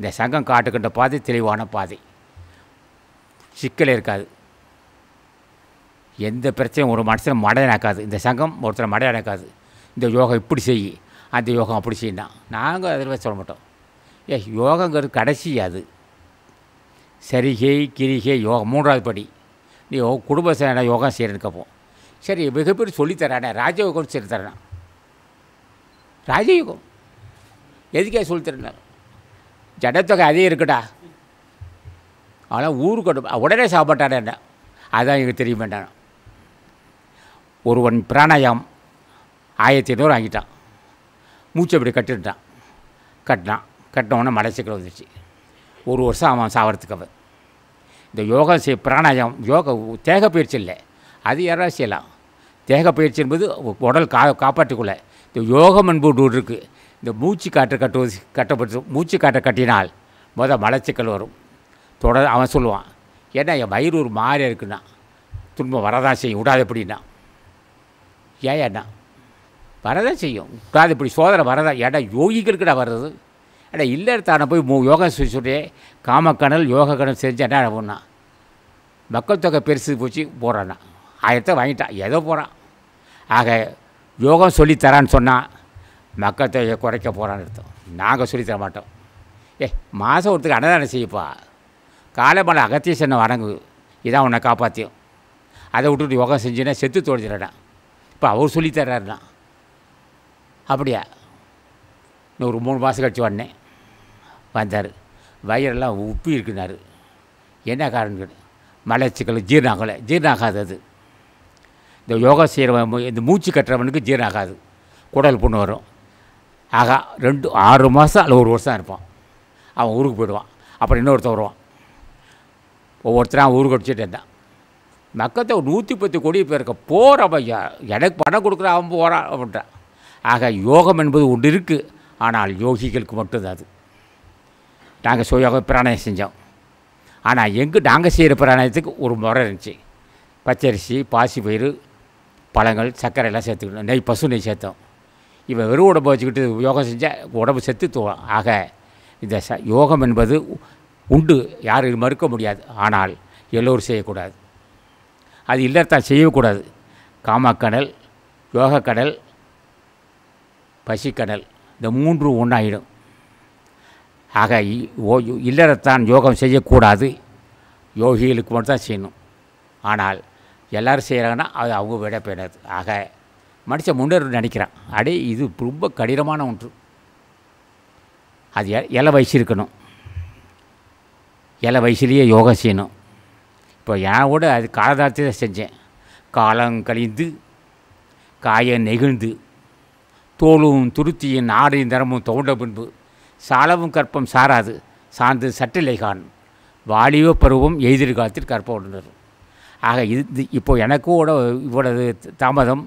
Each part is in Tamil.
இந்த சங்கம் காட்டுக்கிட்ட பாதை தெளிவான பாதை சிக்கல் இருக்காது எந்த பிரச்சனையும் ஒரு மனசில் மடை நடக்காது இந்த சங்கம் ஒருத்தர் மடை நடக்காது இந்த யோகா இப்படி செய் அந்த யோகம் அப்படி செய்யினா நாங்கள் அதில் சொல்ல மாட்டோம் ஏ யோகங்கிறது கடைசி அது சரிகை கிரிகை யோகம் மூன்றாவது படி நீ குடும்ப சேன யோகா செய்கிறேன்னு சரி மிகப்பெரிய சொல்லித்தரானே ராஜயோகம் செய்து தரானா ராஜயோகம் எதுக்கே சொல்லித்தரேன் ஜடத்தொகை அதே இருக்குடா ஆனால் ஊருக்கு உடனே சாப்பிட்டாடா என்ன அதான் எங்களுக்கு தெரிய வேண்டாம் ஒருவன் பிராணாயாம் ஆயிரத்தி ஐநூறு வாங்கிட்டான் மூச்சு அப்படி கட்டிட்டான் கட்டினான் கட்டினவுடனே மலைச்சிக்கல வந்துடுச்சு ஒரு வருஷம் அவன் சாவரத்துக்கு அவன் இந்த யோகா செய் பிராணாயம் யோகா தேக பயிற்சி இல்லை அது யாராவது செய்யலாம் தேக பயிற்சி என்பது உடல் கா காப்பாற்றிக்கொள்ள இந்த யோகம் என்பது இருக்குது இந்த மூச்சு காற்று கட்டுவது கட்டப்பட்டு மூச்சு காற்றை கட்டினால் மொதல் மலச்சிக்கல் வரும் தொடர் அவன் சொல்லுவான் ஏன்னா என் வயிறு ஒரு மாதிரி இருக்குன்னா துன்பம் வரதான் செய்யும் விடாது எப்படின்னா ஏன் ஏன்னா வரதான் செய்யும் விடாது இப்படி சோதனை வரதான் ஏன்னா யோகிகளுக்குடா வர்றது இல்லை இல்லத்தான போய் மூ யோகா சொல்லிச்சுட்டே காமக்கணல் யோகா கணல் செஞ்சு என்ன ஆகும்னா மக்கள் தொகை பெருசு போச்சு போகிறான்னா ஆயிரத்தை வாங்கிட்டான் ஏதோ போகிறான் ஆக யோகம் சொல்லித்தரான்னு சொன்னால் மக்கள் தொகையை குறைக்க போகிறான்னு அர்த்தம் நாங்கள் சொல்லித்தர மாட்டோம் ஏ மாதம் ஒருத்துக்கு அன்னதானம் செய்யப்பா காலமலை அகத்தியசனை வணங்கு இதான் உன்னை காப்பாற்றியும் அதை விட்டுட்டு யோகா செஞ்சுன்னா செத்து தொலைச்சிடறான் இப்போ அவர் சொல்லித்தர்றாருண்ணா அப்படியா இன்னும் ஒரு மூணு மாதம் கழிச்சு வந்தேன் வந்தார் வயிறெல்லாம் உப்பி இருக்குனாரு என்ன காரணம் மலைச்சிக்கல் ஜீர்ணாகலை ஜீர்ணாகாது அது இந்த யோகா செய்கிறவன் இந்த மூச்சு கட்டுறவனுக்கு ஜீர்ணாகாது குடல் புண்ணு வரும் ஆகா ரெண்டு ஆறு மாதம் அல்ல ஒரு வருஷம் இருப்பான் அவன் ஊருக்கு போயிடுவான் அப்புறம் இன்னொருத்தன் வருவான் ஒவ்வொருத்தரும் ஊருக்கு அடிச்சுட்டு இருந்தான் மக்கத்தை ஒரு நூற்றி பத்து கோடி பேருக்கு இருக்க போகிறவன் எனக்கு பணம் கொடுக்குற அவன் போகிறான் அப்படின்றான் ஆக யோகம் என்பது ஒன்று இருக்குது ஆனால் யோகிகளுக்கு மட்டும்தான் அது நாங்கள் சுயோக பிராணாயம் செஞ்சோம் ஆனால் எங்கே நாங்கள் செய்கிற பிராணாயத்துக்கு ஒரு முறை இருந்துச்சு பச்சரிசி பாசி பயிறு பழங்கள் சர்க்கரை எல்லாம் சேர்த்துக்கணும் நெய் பசு நெய் சேர்த்தோம் இவன் வெறும் உடம்பு வச்சுக்கிட்டு யோகம் செஞ்சால் உடம்பு செத்து தூவம் ஆக இந்த ச யோகம் என்பது உண்டு யாரும் மறுக்க முடியாது ஆனால் எல்லோரும் செய்யக்கூடாது அது இல்லத்தான் செய்யக்கூடாது காமக்கடல் யோகக்கடல் பசிக்கடல் இந்த மூன்று ஒன்றாயிடும் ஆக இல்லறத்தான் யோகம் செய்யக்கூடாது யோகிகளுக்கு மட்டும் தான் செய்யணும் ஆனால் எல்லோரும் செய்கிறாங்கன்னா அது அவங்க விட போயிடாது ஆக மடித்த முண்டர் நினைக்கிறான் அடே இது ரொம்ப கடினமான ஒன்று அது இலை வயசு இருக்கணும் இலை வயசுலேயே யோகா செய்யணும் இப்போ என் கூட அது காலதாரத்தை செஞ்சேன் காலம் கழிந்து காயம் நெகிழ்ந்து தோளும் துருத்தியும் நாடையும் தரமும் தோண்ட பின்பு சாலவும் கற்பம் சாராது சார்ந்து காணும் வாலிப பருவம் எதிர்காலத்தில் கற்ப உணரும் ஆக இது இப்போது எனக்கும் கூட இவ்வளவு தாமதம்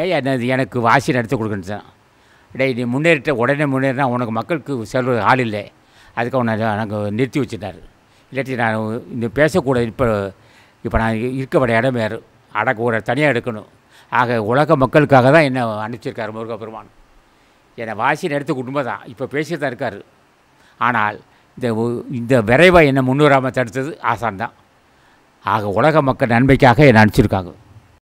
ஏய் ஏன் எனக்கு வாசி நடத்தி கொடுக்கணும் சார் டே நீ முன்னேறிட்ட உடனே முன்னேறினா உனக்கு மக்களுக்கு செல்வது ஆள் இல்லை அதுக்கு அவனை நாங்கள் நிறுத்தி வச்சுட்டார் இல்லாட்டி நான் இந்த பேசக்கூட இப்போ இப்போ நான் இருக்கப்பட இடம் வேறு அடக்க ஒரு தனியாக எடுக்கணும் ஆக உலக மக்களுக்காக தான் என்னை அனுப்பிச்சிருக்காரு முருக பெருமான் என்னை வாசின்னு எடுத்து குடும்பம் தான் இப்போ பேசிட்டு தான் இருக்கார் ஆனால் இந்த இந்த விரைவாக என்னை முன்னூறாமல் தடுத்தது ஆசான் தான் ஆக உலக மக்கள் நன்மைக்காக என்னை அனுப்பிச்சிருக்காங்க